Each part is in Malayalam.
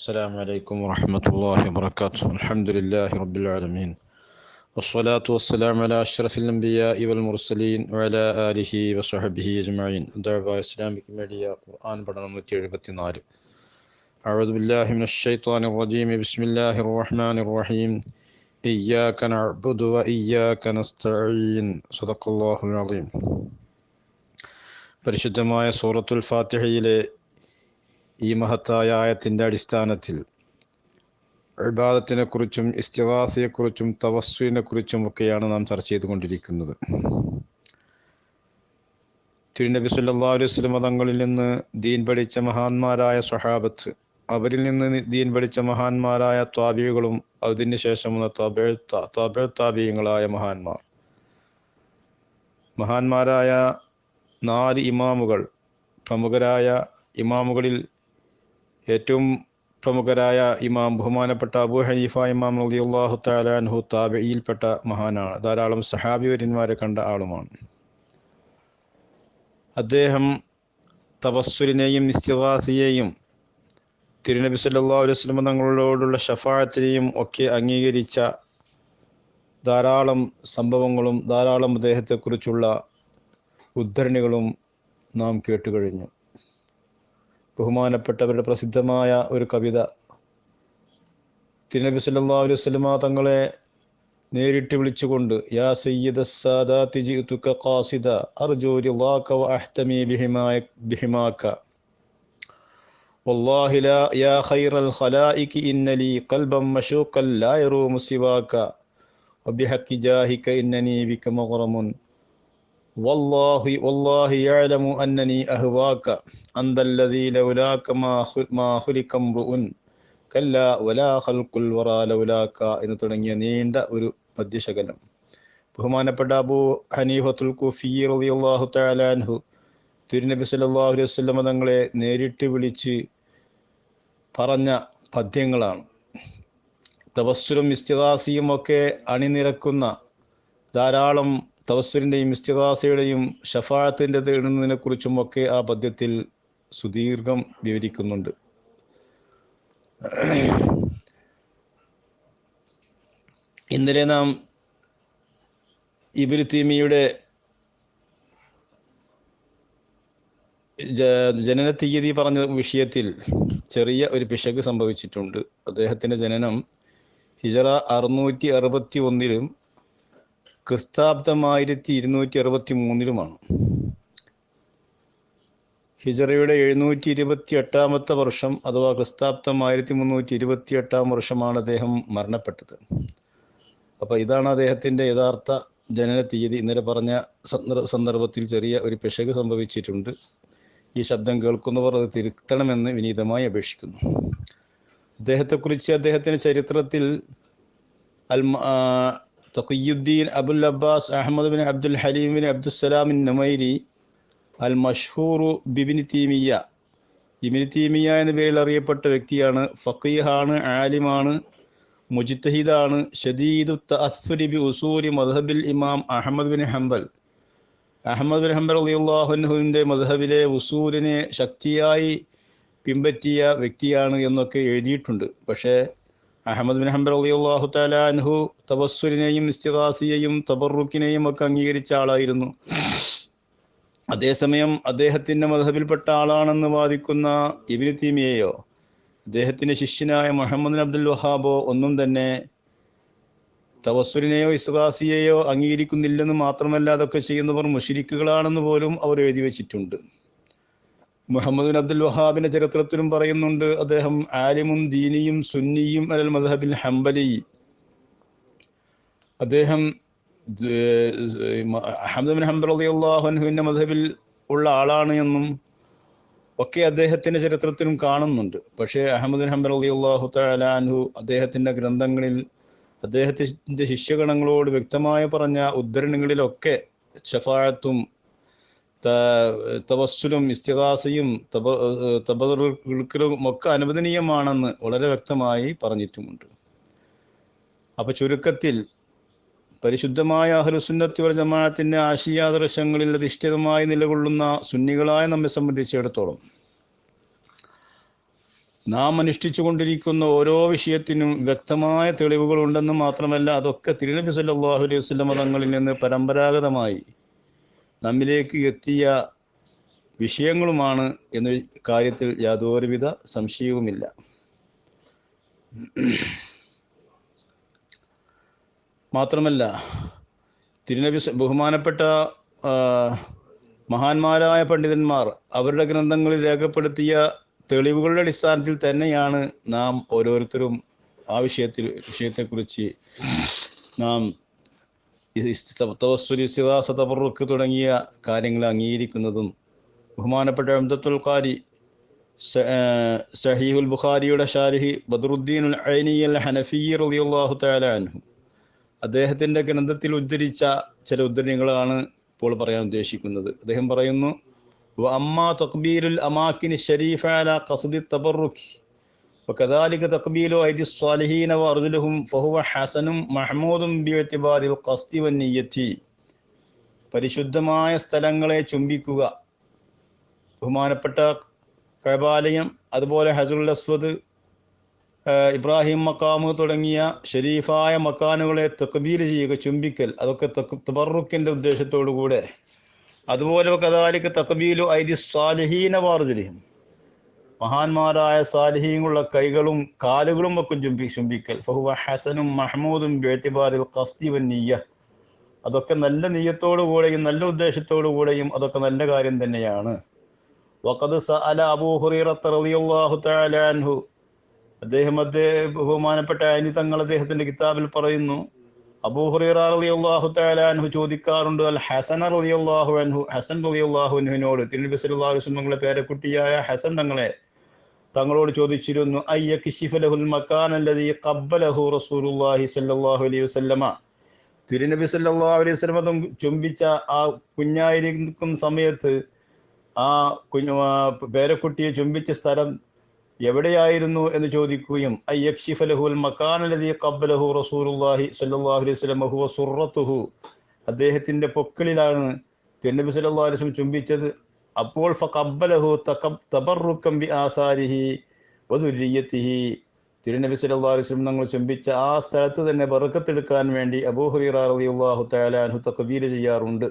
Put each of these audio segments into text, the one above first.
السلام عليكم ورحمة الله وبركاته الحمد لله رب العالمين والصلاة والسلام على أشرف الأنبياء والمرسلين وعلى آله وصحبه أجمعين دعوة السلام بكم مليا قرآن برنامج النار أعوذ بالله من الشيطان الرجيم بسم الله الرحمن الرحيم إياك نعبد وإياك نستعين صدق الله العظيم പരിശുദ്ധമായ സൂറത്തുൽ ഫാത്തിഹയിലെ ഈ മഹത്തായ ആയത്തിൻ്റെ അടിസ്ഥാനത്തിൽ അൽബാദത്തിനെക്കുറിച്ചും ഇസ്തിവാസിയെക്കുറിച്ചും തവസ്സുവിനെക്കുറിച്ചും ഒക്കെയാണ് നാം ചർച്ച ചെയ്തുകൊണ്ടിരിക്കുന്നത് തിരുനബി സല്ലാ അലൈഹി സ്വലം തങ്ങളിൽ നിന്ന് ദീൻ പഠിച്ച മഹാന്മാരായ സ്വഹാബത്ത് അവരിൽ നിന്ന് ദീൻ പഠിച്ച മഹാന്മാരായ താബികളും അതിന് ശേഷം വന്ന താപേ താപേ മഹാന്മാർ മഹാന്മാരായ നാല് ഇമാമുകൾ പ്രമുഖരായ ഇമാമുകളിൽ ഏറ്റവും പ്രമുഖരായ ഇമാം ബഹുമാനപ്പെട്ട അബു ഹനീഫ ഇമാം റളിയല്ലാഹു തആല അൻഹു താബിയിൽപ്പെട്ട മഹാനാണ് ധാരാളം സഹാബിവര്യന്മാരെ കണ്ട ആളുമാണ് അദ്ദേഹം തപസ്സുലിനെയും ഇസ്തിവാസിയെയും തിരുനബി സല്ലല്ലാഹു അലൈഹി വസല്ലം തങ്ങളോടുള്ള ഷഫായത്തിനെയും ഒക്കെ അംഗീകരിച്ച ധാരാളം സംഭവങ്ങളും ധാരാളം അദ്ദേഹത്തെക്കുറിച്ചുള്ള ഉദ്ധരണികളും നാം കേട്ടുകഴിഞ്ഞു ബഹുമാനപ്പെട്ടവരുടെ പ്രസിദ്ധമായ ഒരു കവിത തിരുനബി സല്ലാ അലൈഹി വസല്ലമ തങ്ങളെ നേരിട്ട് വിളിച്ചുകൊണ്ട് യാ സയ്യിദ സാദാതി ജിതുക ഖാസിദ അർജു റിളാക വ അഹ്തമി ബിഹിമായ ബിഹിമാക والله لا يا خير الخلائق إن لي قلبا مشوقا لا يروم سواك وبحق جاهك إنني بك مغرم വല്ലാഹി വല്ലാഹി يعلم أنني أهواك أنت الذي لولاك ما ما خلق امرؤ كلا ولا خلق الورى لولاك എന്ന് തുടങ്ങിയ നീണ്ട ഒരു പദ്യശകലം ബഹുമാനപ്പെട്ട അബൂ ഹനീഫത്തുൽ കുഫി റളിയല്ലാഹു തആല അൻഹു തിരുനബി സല്ലല്ലാഹു അലൈഹി വസല്ലം തങ്ങളെ നേരിട്ട് വിളിച്ച് പറഞ്ഞ പദ്യങ്ങളാണ് തവസ്സുലും ഇസ്തിദാസിയും ഒക്കെ അണിനിരക്കുന്ന ധാരാളം തവസ്സുവിൻ്റെയും ഇസ്തിദാസയുടെയും ഷഫായത്തിൻ്റെ തേടുന്നതിനെക്കുറിച്ചും ഒക്കെ ആ പദ്യത്തിൽ സുദീർഘം വിവരിക്കുന്നുണ്ട് ഇന്നലെ നാം ഇബിൻ തീമിയുടെ ജനന തീയതി പറഞ്ഞ വിഷയത്തിൽ ചെറിയ ഒരു പിശക് സംഭവിച്ചിട്ടുണ്ട് അദ്ദേഹത്തിൻ്റെ ജനനം ഹിജറ അറുന്നൂറ്റി അറുപത്തി ഒന്നിലും ക്രിസ്താബ്ദം ആയിരത്തി ഇരുന്നൂറ്റി അറുപത്തി മൂന്നിലുമാണ് ഹിജറയുടെ എഴുന്നൂറ്റി ഇരുപത്തി എട്ടാമത്തെ വർഷം അഥവാ ക്രിസ്താബ്ദം ആയിരത്തി മുന്നൂറ്റി ഇരുപത്തി എട്ടാം വർഷമാണ് അദ്ദേഹം മരണപ്പെട്ടത് അപ്പോൾ ഇതാണ് അദ്ദേഹത്തിൻ്റെ യഥാർത്ഥ ജനന തീയതി ഇന്നലെ പറഞ്ഞ സന്ദർഭത്തിൽ ചെറിയ ഒരു പിശക് സംഭവിച്ചിട്ടുണ്ട് ഈ ശബ്ദം കേൾക്കുന്നവർ അത് തിരുത്തണമെന്ന് വിനീതമായി അപേക്ഷിക്കുന്നു അദ്ദേഹത്തെക്കുറിച്ച് അദ്ദേഹത്തിൻ്റെ ചരിത്രത്തിൽ al Taqiuddin Abul Abbas Ahmad bin Abdul Halim bin സലാമിൻ നുമൈരി അൽ മഷ്ഹൂറു ബിബിൻ തീമിയ ഇബിൻ തീമിയ എന്ന പേരിൽ അറിയപ്പെട്ട വ്യക്തിയാണ് ഫക്കീഹാണ് ആലിമാണ് മുജിത്തഹിദാണ് ഷദീദു തഅസ്സുരി ബി ഉസൂരി മദ്ഹബിൽ ഇമാം Ahmad bin Hanbal Ahmad bin Hanbal അള്ളാഹുഹുവിൻ്റെ മദ്ഹബിലെ ഉസൂരിനെ ശക്തിയായി പിൻപറ്റിയ വ്യക്തിയാണ് എന്നൊക്കെ എഴുതിയിട്ടുണ്ട് പക്ഷേ അഹമ്മദ് ബിൻ ഹംബർ അലി അള്ളാഹു താലാൻഹു തവസ്സുലിനെയും ഇസ്തിഹാസിയെയും തബറുഖിനെയും ഒക്കെ അംഗീകരിച്ച ആളായിരുന്നു അതേസമയം അദ്ദേഹത്തിൻ്റെ മധബിൽപ്പെട്ട ആളാണെന്ന് വാദിക്കുന്ന ഇബിന് തീമിയെയോ അദ്ദേഹത്തിൻ്റെ ശിഷ്യനായ മുഹമ്മദ് അബ്ദുൽ വഹാബോ ഒന്നും തന്നെ തവസ്സുലിനെയോ ഇസ്ഹാസിയെയോ അംഗീകരിക്കുന്നില്ലെന്ന് മാത്രമല്ല അതൊക്കെ ചെയ്യുന്നവർ മുഷിരിക്കുകളാണെന്ന് പോലും അവർ എഴുതി വെച്ചിട്ടുണ്ട് മുഹമ്മദ് ബിൻ അബ്ദുൽ വഹാബിന്റെ ചരിത്രത്തിലും പറയുന്നുണ്ട് അദ്ദേഹം ആലിമും ദീനിയും സുന്നിയും അലൽ മദ്ഹബിൽ ഹംബലി അദ്ദേഹം അഹമ്മദ് ബിൻ ഹംബൽ അലി അള്ളാഹുഹുവിൻ്റെ മദ്ഹബിൽ ഉള്ള ആളാണ് എന്നും ഒക്കെ അദ്ദേഹത്തിന്റെ ചരിത്രത്തിലും കാണുന്നുണ്ട് പക്ഷേ അഹമ്മദ് ബിൻ ഹംബർ അലി അള്ളാഹു തലാൻഹു അദ്ദേഹത്തിന്റെ ഗ്രന്ഥങ്ങളിൽ അദ്ദേഹത്തിന്റെ ശിഷ്യഗണങ്ങളോട് വ്യക്തമായി പറഞ്ഞ ഉദ്ധരണികളിലൊക്കെ ഷഫായത്തും തവസ്സുലും ഇസ്തിഹാസയും തബറുക്കലും ഒക്കെ അനുവദനീയമാണെന്ന് വളരെ വ്യക്തമായി പറഞ്ഞിട്ടുമുണ്ട് അപ്പോൾ ചുരുക്കത്തിൽ പരിശുദ്ധമായ അഹ്ലുസുന്നത്തി വൽ ആശയാദർശങ്ങളിൽ അധിഷ്ഠിതമായി നിലകൊള്ളുന്ന സുന്നികളായ നമ്മെ സംബന്ധിച്ചിടത്തോളം നാം കൊണ്ടിരിക്കുന്ന ഓരോ വിഷയത്തിനും വ്യക്തമായ തെളിവുകളുണ്ടെന്ന് മാത്രമല്ല അതൊക്കെ തിരുനബി സല്ലാഹു അലൈഹി വസ്ലം തങ്ങളിൽ നിന്ന് പരമ്പരാഗതമായി നമ്മിലേക്ക് എത്തിയ വിഷയങ്ങളുമാണ് എന്ന കാര്യത്തിൽ യാതൊരുവിധ സംശയവുമില്ല മാത്രമല്ല തിരുനബി ബഹുമാനപ്പെട്ട മഹാന്മാരായ പണ്ഡിതന്മാർ അവരുടെ ഗ്രന്ഥങ്ങളിൽ രേഖപ്പെടുത്തിയ തെളിവുകളുടെ അടിസ്ഥാനത്തിൽ തന്നെയാണ് നാം ഓരോരുത്തരും ആ വിഷയത്തിൽ വിഷയത്തെക്കുറിച്ച് നാം തവസ്സുലി സിദാസ തുടങ്ങിയ കാര്യങ്ങൾ അംഗീകരിക്കുന്നതും ബഹുമാനപ്പെട്ട അഹമ്മദത്തുൽ ഖാരി സഹീഹുൽ ബുഖാരിയുടെ ഷാരിഹി ബദറുദ്ദീൻ അയനിയൽ ഐനി അൽ ഹനഫി റളിയല്ലാഹു തആല അൻഹു അദ്ദേഹത്തിൻ്റെ ഗ്രന്ഥത്തിൽ ഉദ്ധരിച്ച ചില ഉദ്ധരണികളാണ് ഇപ്പോൾ പറയാൻ ഉദ്ദേശിക്കുന്നത് അദ്ദേഹം പറയുന്നു അമ്മ തക്ബീരുൽ അമാക്കിൻ ഷരീഫ അല കസദി തബറുഖി وكذلك تقبيل أيدي الصالحين وأرجلهم فهو حسن محمود باعتبار القصد والنية പരിശുദ്ധമായ സ്ഥലങ്ങളെ ചുംബിക്കുക ബഹുമാനപ്പെട്ട കൈബാലയം അതുപോലെ ഹജറുൽ അസ്വദ് ഇബ്രാഹിം മക്കാമ് തുടങ്ങിയ ഷെരീഫായ മക്കാനുകളെ തക്ബീർ ചെയ്യുക ചുംബിക്കൽ അതൊക്കെ തബറുക്കിൻ്റെ ഉദ്ദേശത്തോടു കൂടെ അതുപോലെ കഥാലിക്ക് തക്കബീലു ഐദി സ്വാലഹീന വാർജുലിയും മഹാന്മാരായ സാലിഹീങ്ങളുള്ള കൈകളും കാലുകളും ഒക്കെ ചുംബി ചുംബിക്കൽ ഫഹുവ ഹസനും മഹ്മൂദും ബേത്തിബാരിൽ കസ്തിവൻ നീയ അതൊക്കെ നല്ല കൂടെയും നല്ല കൂടെയും അതൊക്കെ നല്ല കാര്യം തന്നെയാണ് വഖദ് സഅല അബൂ ഹുറൈറത്ത് റളിയല്ലാഹു തആല അൻഹു അദ്ദേഹം അദ്ദേഹം ബഹുമാനപ്പെട്ട അനി തങ്ങൾ അദ്ദേഹത്തിന്റെ കിതാബിൽ പറയുന്നു അബൂ ഹുറൈറ റളിയല്ലാഹു തആല അൻഹു ചോദിക്കാറുണ്ട് അൽ ഹസൻ റളിയല്ലാഹു അൻഹു ഹസൻ റളിയല്ലാഹു അൻഹുവിനോട് തിരുനബി സല്ലല്ലാഹു അലൈഹി പേരക്കുട്ടിയായ ഹസൻ തങ്ങളെ തങ്ങളോട് ചോദിച്ചിരുന്നു അലൈഹി തിരുനബി സല്ലാ അലൈഹി വസ്ലമതും ചുംബിച്ച ആ കുഞ്ഞായിരിക്കും സമയത്ത് ആ കുഞ്ഞു പേരക്കുട്ടിയെ ചുംബിച്ച സ്ഥലം എവിടെയായിരുന്നു എന്ന് ചോദിക്കുകയും അയ്യക്ഷിഫലഹുൽ മക്കാനല്ലതി കബ്ബലഹു റസൂലുല്ലാഹി സല്ലാഹു അലൈഹി വസ്ലമഹു സുറത്തുഹു അദ്ദേഹത്തിൻ്റെ പൊക്കളിലാണ് തിരുനബി സല്ലാ അലൈഹി വസ്ലം ചുംബിച്ചത് അപ്പോൾ ഫക്കബലഹു തബറുക്കം ബി ആസാരിഹി വധുര്യത്തിഹി തിരുനബി സല്ലാസ്ലും ഞങ്ങൾ ചുംബിച്ച ആ സ്ഥലത്ത് തന്നെ ബറുക്കത്തെടുക്കാൻ വേണ്ടി അബൂഹുറിർ അലിയുള്ളാഹു തയാലാൻഹു തക്കബീര് ചെയ്യാറുണ്ട്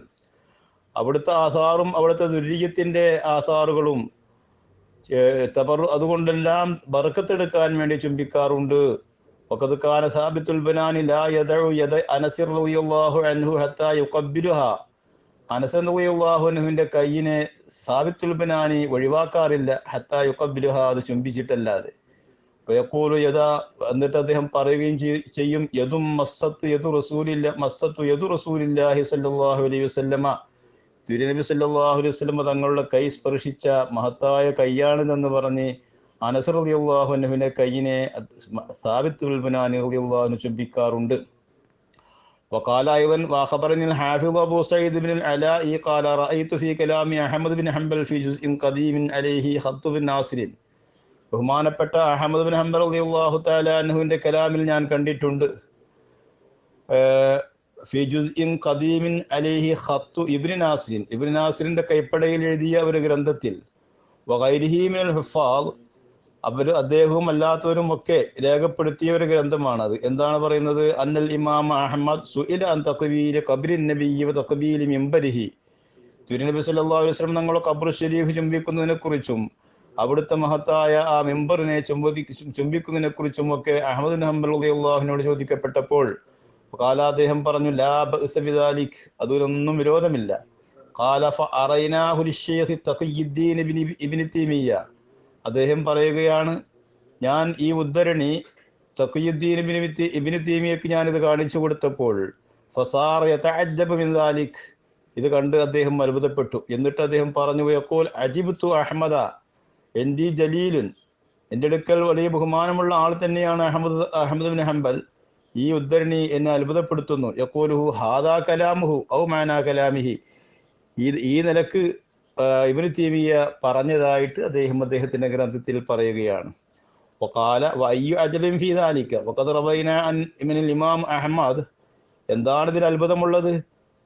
അവിടുത്തെ ആധാറും അവിടുത്തെ ദുര്യത്തിൻ്റെ ആധാറുകളും തബർ അതുകൊണ്ടെല്ലാം ബറുക്കത്തെടുക്കാൻ വേണ്ടി ചുംബിക്കാറുണ്ട് وقد كان ثابت البنان لا يدع يد أنس رضي الله عنه حتى അള്ളാഹുനുവിന്റെ കയ്യിനെ സാബിത്തുൽബിനാനി ഒഴിവാക്കാറില്ല ഹത്ത യുക്കബിലുഹ അത് ചുംബിച്ചിട്ടല്ലാതെ വയക്കൂലു യഥാ എന്നിട്ട് അദ്ദേഹം പറയുകയും ചെയ്യും യതും മസ്സത്ത് യതു റസൂലില്ല മസ്സത്തു യതു റസൂലില്ലാഹി സല്ലാഹു അലൈഹി വസ്ല്ലമ തിരുനബി സല്ലാഹു അലൈഹി വസ്ലമ തങ്ങളുടെ കൈ സ്പർശിച്ച മഹത്തായ കയ്യാണിതെന്ന് പറഞ്ഞ് അനസർ അലി അള്ളാഹുനുവിന്റെ കയ്യിനെ സാബിത്തുൽ ബുനാനി അലി അള്ളാഹുന് ചുംബിക്കാറുണ്ട് وقال ايضا واخبرني الحافظ ابو سعيد بن العلاء قال رايت في كلام احمد بن حنبل في جزء قديم عليه خط بن ناصر ബഹുമാനപ്പെട്ട അഹമ്മദ് ബിൻ ഹംബർ അലി അള്ളാഹു താലാഹുവിൻ്റെ കലാമിൽ ഞാൻ കണ്ടിട്ടുണ്ട് ഖദീമിൻ അലിഹി ഖത്തു ഇബിൻ നാസിൻ ഇബിൻ നാസിറിൻ്റെ കൈപ്പടയിൽ എഴുതിയ ഒരു ഗ്രന്ഥത്തിൽ വൈരിഹീമിൻ ഹുഫാദ് അവരും അദ്ദേഹവും അല്ലാത്തവരും ഒക്കെ രേഖപ്പെടുത്തിയ ഒരു ഗ്രന്ഥമാണ് അത് എന്താണ് പറയുന്നത് അന്നൽ ഇമാം അഹമ്മദ് സുഇല അൻ തക്വീല് കബിരിൻ നബീവ തക്വീലി മിംബരിഹി തിരുനബി സല്ലല്ലാഹു അലൈഹി വസല്ലം തങ്ങൾ ഖബർ ശരീഫ് ചുംബിക്കുന്നതിനെ കുറിച്ചും അവിടുത്തെ മഹത്തായ ആ മെമ്പറിനെ ചുംബി ചുംബിക്കുന്നതിനെ കുറിച്ചും ഒക്കെ അഹമ്മദ് ഹംബൽ അള്ളാഹുവിനോട് ചോദിക്കപ്പെട്ടപ്പോൾ കാല അദ്ദേഹം പറഞ്ഞു ലാബ് സബിദാലിഖ് അതിലൊന്നും വിരോധമില്ല കാലഫ അറൈനാഹുലിഷ്യ തഖിയുദ്ദീൻ ഇബ്നു ഇബ്നി തീമിയ്യ അദ്ദേഹം പറയുകയാണ് ഞാൻ ഈ ഉദ്ധരണി തഖിയുദ്ദീൻ ഇബിന് ഇബിന് തീമിയക്ക് ഞാനിത് കാണിച്ചു കൊടുത്തപ്പോൾ ഫസാർ യഥാലിഖ് ഇത് കണ്ട് അദ്ദേഹം അത്ഭുതപ്പെട്ടു എന്നിട്ട് അദ്ദേഹം പറഞ്ഞു അജിബ് അജിബ്തു അഹമ്മദ ഡി ജലീലുൻ എൻ്റെ അടുക്കൽ വലിയ ബഹുമാനമുള്ള ആൾ തന്നെയാണ് അഹമ്മദ് അഹമ്മദ് ബിൻ ഹംബൽ ഈ ഉദ്ധരണി എന്നെ അത്ഭുതപ്പെടുത്തുന്നു യക്കോലുഹു ഹാദാ കലാമുഹു ഔ മാനാ കലാമിഹി ഈ ഈ നിലക്ക് ഇബിനു തീമിയ പറഞ്ഞതായിട്ട് അദ്ദേഹം അദ്ദേഹത്തിൻ്റെ ഗ്രന്ഥത്തിൽ പറയുകയാണ് വക്കാല വയ്യു അജബിൻ ഫീദാലിക്ക വക്കത് റബൈന അൻ ഇമിനിൽ ഇമാം അഹമ്മദ് എന്താണ് ഇതിൽ അത്ഭുതമുള്ളത്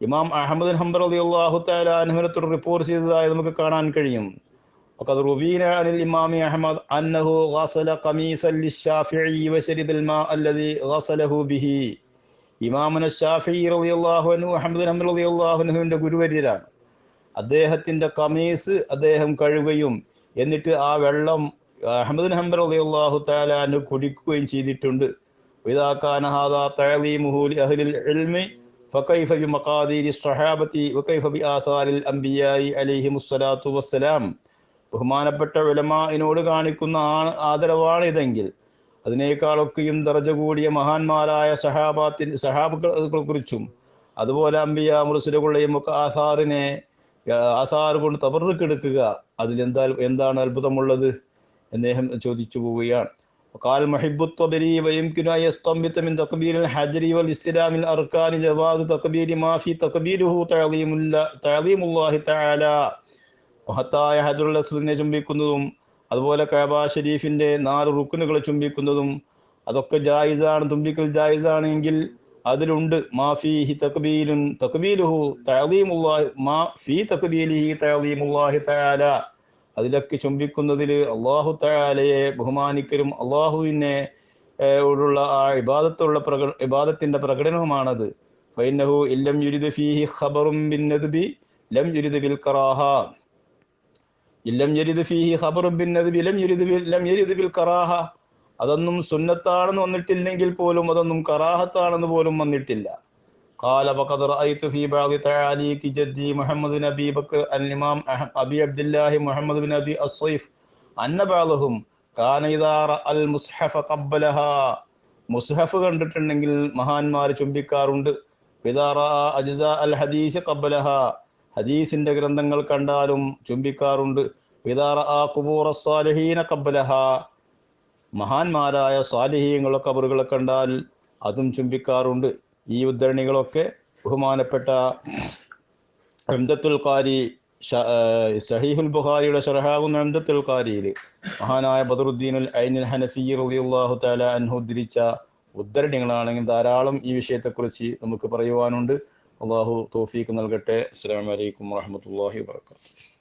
ഇമാം അഹമ്മദ് ഹംബർ അലി അള്ളാഹു താലാൻഹുനത്തോട് റിപ്പോർട്ട് ചെയ്തതായി നമുക്ക് കാണാൻ കഴിയും وقد روينا عن الإمام أحمد أنه غسل قميصا للشافعي وشرب الماء الذي غسله به ഇമാമുന ഷാഫിഇ റളിയല്ലാഹു അൻഹു അഹമ്മദ് ഹംബർ റളിയല്ലാഹു അൻഹുവിൻ്റെ ഗുരുവര്യരാണ് അദ്ദേഹത്തിൻ്റെ കമീസ് അദ്ദേഹം കഴുകുകയും എന്നിട്ട് ആ വെള്ളം അഹമ്മദ് ഹംബർ അള്ളാഹു താലാന് കുടിക്കുകയും ചെയ്തിട്ടുണ്ട് ബഹുമാനപ്പെട്ട വിലമാനോട് കാണിക്കുന്ന ആ ആദരവാണ് ഇതെങ്കിൽ അതിനേക്കാളൊക്കെയും ദർജ കൂടിയ മഹാന്മാരായ സഹാബാത്തിൻ സഹാബുകളെ കുറിച്ചും അതുപോലെ അമ്പിയ മുറസുലകളുടെയും ഒക്കെ ആസാറിനെ ആസാറ് കൊണ്ട് തവറുക്കെടുക്കുക അതിൽ എന്താ എന്താണ് അത്ഭുതമുള്ളത് എന്നേഹം ചോദിച്ചു പോവുകയാണ് وقال محب ചുംബിക്കുന്നതും അതുപോലെ കബ ഷരീഫിൻ്റെ നാല് റുക്കുനുകളെ ചുംബിക്കുന്നതും അതൊക്കെ ജായിസാണ് തുമ്പിക്കൽ ജായിസാണെങ്കിൽ അതിലുണ്ട് മാഫിഹി തക്ബീലുൻ തക്ബീലുഹു തഅലീമുല്ലാഹി മാ ഫീ തക്ബീലിഹി തഅലീമുല്ലാഹി തആല അതിലൊക്കെ ചുംബിക്കുന്നതിൽ അള്ളാഹു തആലയെ ബഹുമാനിക്കലും അള്ളാഹുവിനെ ഉള്ള ആ ഇബാദത്തുള്ള പ്രക ഇബാദത്തിൻ്റെ പ്രകടനവുമാണത് ഫൈനഹു ഇല്ലം യുരിദ് ഫീഹി ഖബറും ബിൻ നദ്ബി ലം യുരിദ് ബിൽ കറാഹ ഇല്ലം യുരിദ് ഫീഹി ഖബറും ബിൻ നദ്ബി ലം യുരിദ് ബിൽ ലം യുരിദ് ബിൽ കറാഹ അതൊന്നും സുന്നത്താണെന്ന് വന്നിട്ടില്ലെങ്കിൽ പോലും അതൊന്നും കറാഹത്താണെന്ന് പോലും വന്നിട്ടില്ല قال وقد رأيت في بعض تعاليق جدي محمد بن أبي بكر الإمام أبي عبد الله محمد بن أبي الصيف أن بعضهم كان إذا رأى المصحف قبلها മുസ്ഹഫ് കണ്ടിട്ടുണ്ടെങ്കിൽ മഹാന്മാർ ചുംബിക്കാറുണ്ട് പിതാറ അജിസ അൽ ഹദീസ് കബലഹ ഹദീസിന്റെ ഗ്രന്ഥങ്ങൾ കണ്ടാലും ചുംബിക്കാറുണ്ട് പിതാറ ആ കുബൂർ സാലഹീന മഹാന്മാരായ സ്വാലിഹീങ്ങളുടെ കബറുകളെ കണ്ടാൽ അതും ചുംബിക്കാറുണ്ട് ഈ ഉദ്ധരണികളൊക്കെ ബഹുമാനപ്പെട്ട അഹമ്മദത്തുൽ കാരി സഹീഹുൽ ബുഖാരിയുടെ ഷർഹാവുന്ന അഹമ്മദത്തുൽ കാരിയിൽ മഹാനായ ബദറുദ്ദീനുൽ ഐനുൽ ഹനഫി റളിയല്ലാഹു തആല അൻഹു ഉദ്ധരിച്ച ഉദ്ധരണികളാണെങ്കിൽ ധാരാളം ഈ വിഷയത്തെക്കുറിച്ച് നമുക്ക് പറയുവാനുണ്ട് അള്ളാഹു തോഫീക്ക് നൽകട്ടെ അസ്സാം വലൈക്കും വാഹമത്തല്ലാഹി വാത്തു